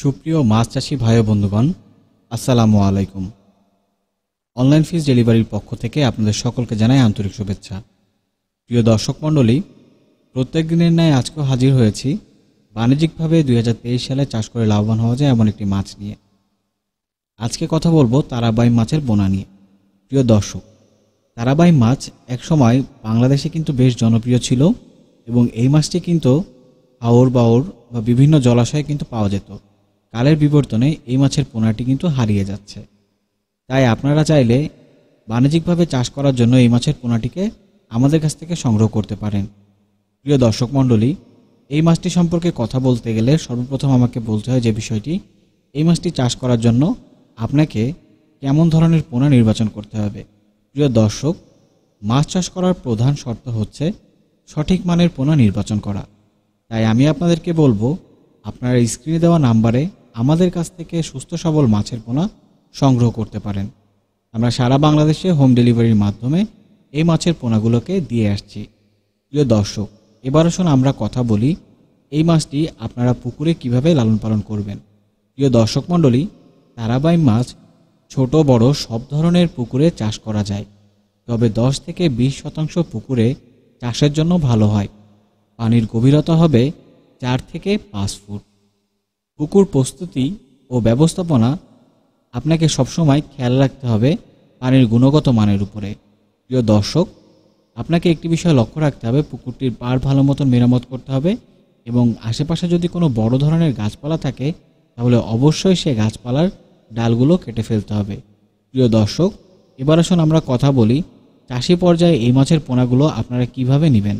সুপ্রিয় মাছ চাষি ভাই বন্ধুগণ আসসালামু আলাইকুম অনলাইন ফিস ডেলিভারির পক্ষ থেকে আপনাদের সকলকে জানাই আন্তরিক শুভেচ্ছা প্রিয় দর্শক মণ্ডলী প্রত্যেক দিনের ন্যায় আজকেও হাজির হয়েছি বাণিজ্যিকভাবে দুই সালে চাষ করে লাভবান হওয়া যায় এমন একটি মাছ নিয়ে আজকে কথা বলবো তারাবাই মাছের বোনা নিয়ে প্রিয় দর্শক তারাবাই মাছ একসময় বাংলাদেশে কিন্তু বেশ জনপ্রিয় ছিল এবং এই মাছটি কিন্তু আওর বাওর বা বিভিন্ন জলাশয়ে কিন্তু পাওয়া যেত কালের বিবর্তনে এই মাছের পোনাটি কিন্তু হারিয়ে যাচ্ছে তাই আপনারা চাইলে বাণিজ্যিকভাবে চাষ করার জন্য এই মাছের পোনাটিকে আমাদের কাছ থেকে সংগ্রহ করতে পারেন প্রিয় দর্শক মণ্ডলী এই মাছটি সম্পর্কে কথা বলতে গেলে সর্বপ্রথম আমাকে বলতে হয় যে বিষয়টি এই মাছটি চাষ করার জন্য আপনাকে কেমন ধরনের পোনা নির্বাচন করতে হবে প্রিয় দর্শক মাছ চাষ করার প্রধান শর্ত হচ্ছে সঠিক মানের পোনা নির্বাচন করা তাই আমি আপনাদেরকে বলবো আপনারা স্ক্রিনে দেওয়া নাম্বারে আমাদের কাছ থেকে সুস্থ সবল মাছের পোনা সংগ্রহ করতে পারেন আমরা সারা বাংলাদেশে হোম ডেলিভারির মাধ্যমে এই মাছের পোনাগুলোকে দিয়ে আসছি প্রিয় দর্শক এবার আসুন আমরা কথা বলি এই মাছটি আপনারা পুকুরে কিভাবে লালন পালন করবেন প্রিয় দর্শক মণ্ডলী তারাবাই মাছ ছোট বড় সব ধরনের পুকুরে চাষ করা যায় তবে দশ থেকে বিশ শতাংশ পুকুরে চাষের জন্য ভালো হয় পানির গভীরতা হবে চার থেকে পাঁচ ফুট পুকুর প্রস্তুতি ও ব্যবস্থাপনা আপনাকে সবসময় খেয়াল রাখতে হবে পানির গুণগত মানের উপরে প্রিয় দর্শক আপনাকে একটি বিষয় লক্ষ্য রাখতে হবে পুকুরটির পার ভালো মতন মেরামত করতে হবে এবং আশেপাশে যদি কোনো বড় ধরনের গাছপালা থাকে তাহলে অবশ্যই সে গাছপালার ডালগুলো কেটে ফেলতে হবে প্রিয় দর্শক এবার আসুন আমরা কথা বলি চাষি পর্যায়ে এই মাছের পোনাগুলো আপনারা কিভাবে নেবেন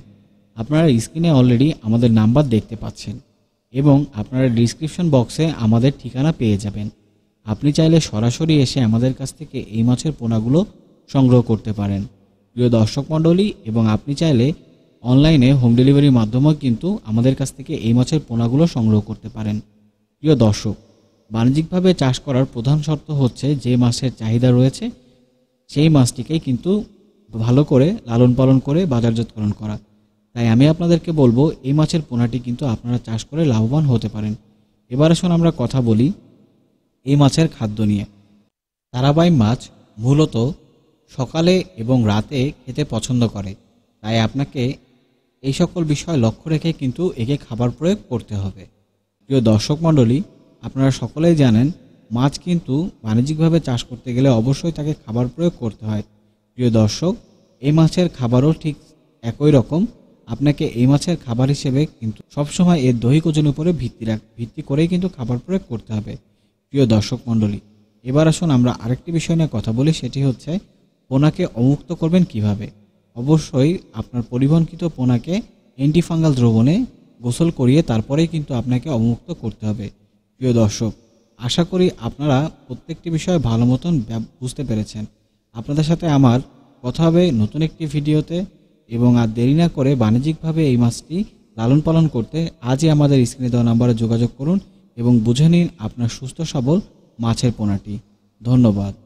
আপনারা স্ক্রিনে অলরেডি আমাদের নাম্বার দেখতে পাচ্ছেন এবং আপনারা ডিসক্রিপশন বক্সে আমাদের ঠিকানা পেয়ে যাবেন আপনি চাইলে সরাসরি এসে আমাদের কাছ থেকে এই মাছের পোনাগুলো সংগ্রহ করতে পারেন প্রিয় দর্শক মণ্ডলী এবং আপনি চাইলে অনলাইনে হোম ডেলিভারির মাধ্যমেও কিন্তু আমাদের কাছ থেকে এই মাছের পোনাগুলো সংগ্রহ করতে পারেন প্রিয় দর্শক বাণিজ্যিকভাবে চাষ করার প্রধান শর্ত হচ্ছে যে মাছের চাহিদা রয়েছে সেই মাছটিকেই কিন্তু ভালো করে লালন পালন করে বাজারজাতকরণ করা তাই আমি আপনাদেরকে বলবো এই মাছের পোনাটি কিন্তু আপনারা চাষ করে লাভবান হতে পারেন এবার আসুন আমরা কথা বলি এই মাছের খাদ্য নিয়ে তারাবাই মাছ মূলত সকালে এবং রাতে খেতে পছন্দ করে তাই আপনাকে এই সকল বিষয় লক্ষ্য রেখে কিন্তু একে খাবার প্রয়োগ করতে হবে প্রিয় দর্শক মণ্ডলী আপনারা সকলেই জানেন মাছ কিন্তু বাণিজ্যিকভাবে চাষ করতে গেলে অবশ্যই তাকে খাবার প্রয়োগ করতে হয় প্রিয় দর্শক এই মাছের খাবারও ঠিক একই রকম আপনাকে এই মাছের খাবার হিসেবে কিন্তু সবসময় এর দৈহিক ওজনের উপরে ভিত্তি রাখ ভিত্তি করেই কিন্তু খাবার প্রয়োগ করতে হবে প্রিয় দর্শক মণ্ডলী এবার আসুন আমরা আরেকটি বিষয় নিয়ে কথা বলি সেটি হচ্ছে পোনাকে অমুক্ত করবেন কিভাবে অবশ্যই আপনার পরিবহনকৃত পোনাকে অ্যান্টিফাঙ্গাল দ্রবণে গোসল করিয়ে তারপরেই কিন্তু আপনাকে অমুক্ত করতে হবে প্রিয় দর্শক আশা করি আপনারা প্রত্যেকটি বিষয় ভালো মতন বুঝতে পেরেছেন আপনাদের সাথে আমার কথা হবে নতুন একটি ভিডিওতে এবং আর দেরি না করে বাণিজ্যিকভাবে এই মাছটি লালন পালন করতে আজই আমাদের স্ক্রিনে দেওয়া নাম্বারে যোগাযোগ করুন এবং বুঝে নিন আপনার সুস্থ সবল মাছের পোনাটি ধন্যবাদ